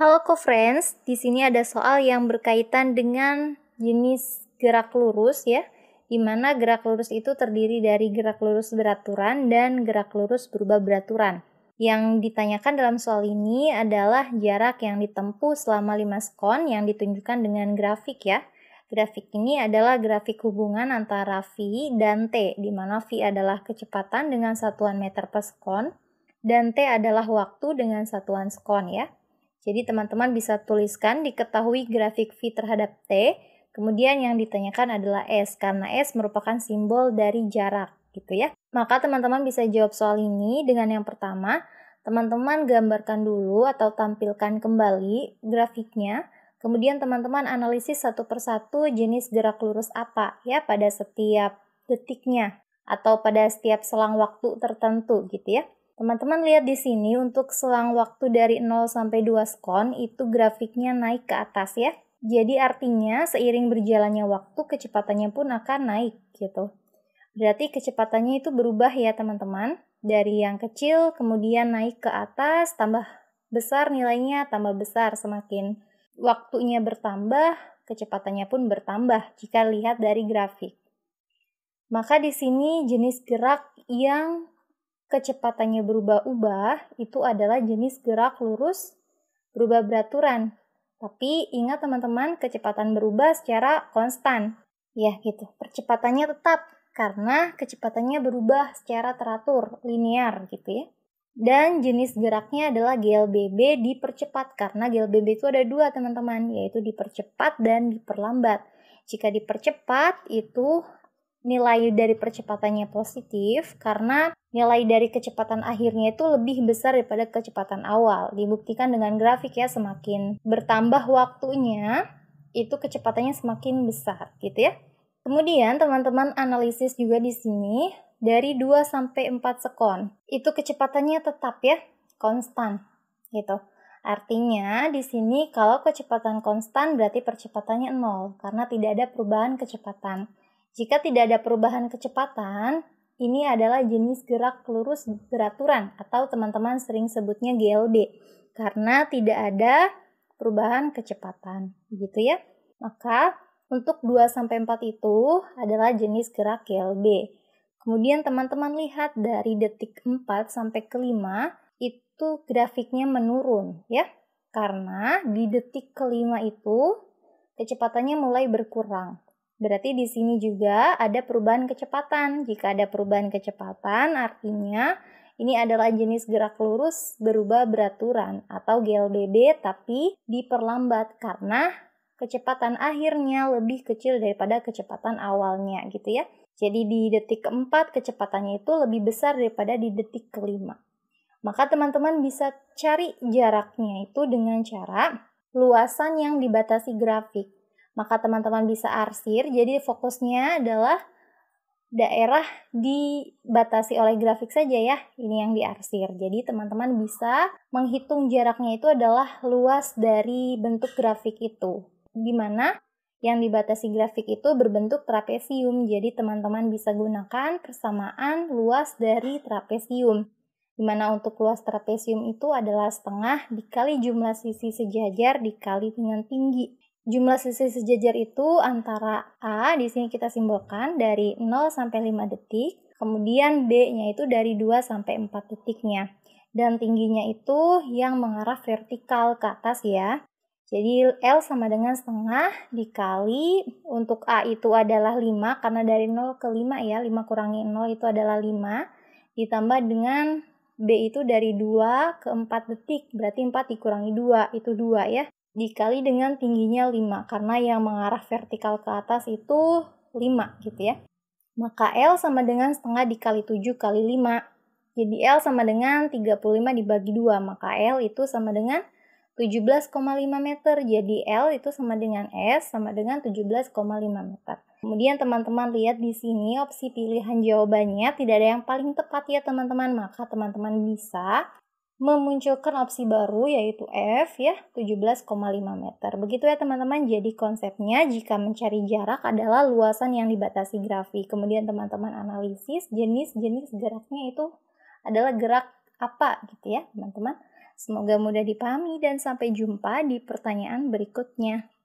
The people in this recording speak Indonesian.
Halo co-friends, di sini ada soal yang berkaitan dengan jenis gerak lurus ya, di mana gerak lurus itu terdiri dari gerak lurus beraturan dan gerak lurus berubah beraturan. Yang ditanyakan dalam soal ini adalah jarak yang ditempuh selama 5 skon yang ditunjukkan dengan grafik ya. Grafik ini adalah grafik hubungan antara V dan T, di mana V adalah kecepatan dengan satuan meter per skon, dan T adalah waktu dengan satuan skon ya. Jadi teman-teman bisa tuliskan diketahui grafik V terhadap T, kemudian yang ditanyakan adalah S, karena S merupakan simbol dari jarak gitu ya. Maka teman-teman bisa jawab soal ini dengan yang pertama, teman-teman gambarkan dulu atau tampilkan kembali grafiknya, kemudian teman-teman analisis satu persatu jenis gerak lurus apa ya pada setiap detiknya atau pada setiap selang waktu tertentu gitu ya. Teman-teman lihat di sini untuk selang waktu dari 0 sampai 2 skon itu grafiknya naik ke atas ya. Jadi artinya seiring berjalannya waktu kecepatannya pun akan naik gitu. Berarti kecepatannya itu berubah ya teman-teman. Dari yang kecil kemudian naik ke atas tambah besar nilainya tambah besar semakin waktunya bertambah kecepatannya pun bertambah jika lihat dari grafik. Maka di sini jenis gerak yang kecepatannya berubah-ubah itu adalah jenis gerak lurus berubah beraturan. Tapi ingat teman-teman, kecepatan berubah secara konstan. Ya gitu, percepatannya tetap karena kecepatannya berubah secara teratur, linear gitu ya. Dan jenis geraknya adalah GLBB dipercepat karena GLBB itu ada dua teman-teman, yaitu dipercepat dan diperlambat. Jika dipercepat itu nilai dari percepatannya positif karena nilai dari kecepatan akhirnya itu lebih besar daripada kecepatan awal. Dibuktikan dengan grafik ya semakin bertambah waktunya itu kecepatannya semakin besar gitu ya. Kemudian teman-teman analisis juga di sini dari 2 sampai 4 sekon. Itu kecepatannya tetap ya, konstan gitu. Artinya di sini kalau kecepatan konstan berarti percepatannya nol karena tidak ada perubahan kecepatan. Jika tidak ada perubahan kecepatan, ini adalah jenis gerak lurus beraturan atau teman-teman sering sebutnya GLB karena tidak ada perubahan kecepatan gitu ya. Maka untuk 2 sampai 4 itu adalah jenis gerak GLB. Kemudian teman-teman lihat dari detik 4 sampai ke 5 itu grafiknya menurun ya. Karena di detik kelima itu kecepatannya mulai berkurang. Berarti di sini juga ada perubahan kecepatan. Jika ada perubahan kecepatan, artinya ini adalah jenis gerak lurus berubah beraturan atau GLBB tapi diperlambat karena kecepatan akhirnya lebih kecil daripada kecepatan awalnya gitu ya. Jadi di detik keempat kecepatannya itu lebih besar daripada di detik kelima. Maka teman-teman bisa cari jaraknya itu dengan cara luasan yang dibatasi grafik maka teman-teman bisa arsir. Jadi fokusnya adalah daerah dibatasi oleh grafik saja ya. Ini yang diarsir. Jadi teman-teman bisa menghitung jaraknya itu adalah luas dari bentuk grafik itu. Di mana yang dibatasi grafik itu berbentuk trapesium. Jadi teman-teman bisa gunakan persamaan luas dari trapesium. Di mana untuk luas trapesium itu adalah setengah dikali jumlah sisi sejajar dikali dengan tinggi. Jumlah sisi sejajar itu antara A di sini kita simbolkan dari 0 sampai 5 detik, kemudian B-nya itu dari 2 sampai 4 detiknya. Dan tingginya itu yang mengarah vertikal ke atas ya. Jadi L sama dengan setengah dikali untuk A itu adalah 5 karena dari 0 ke 5 ya, 5 kurangi 0 itu adalah 5 ditambah dengan B itu dari 2 ke 4 detik, berarti 4 dikurangi 2 itu 2 ya dikali dengan tingginya 5 karena yang mengarah vertikal ke atas itu 5 gitu ya. Maka L sama dengan setengah dikali 7 kali 5. Jadi L sama dengan 35 dibagi 2, maka L itu sama dengan 17,5 meter. Jadi L itu sama dengan S sama dengan 17,5 meter. Kemudian teman-teman lihat di sini opsi pilihan jawabannya tidak ada yang paling tepat ya teman-teman. Maka teman-teman bisa memunculkan opsi baru yaitu F ya 17,5 meter. Begitu ya teman-teman. Jadi konsepnya jika mencari jarak adalah luasan yang dibatasi grafik. Kemudian teman-teman analisis jenis-jenis geraknya itu adalah gerak apa gitu ya teman-teman. Semoga mudah dipahami dan sampai jumpa di pertanyaan berikutnya.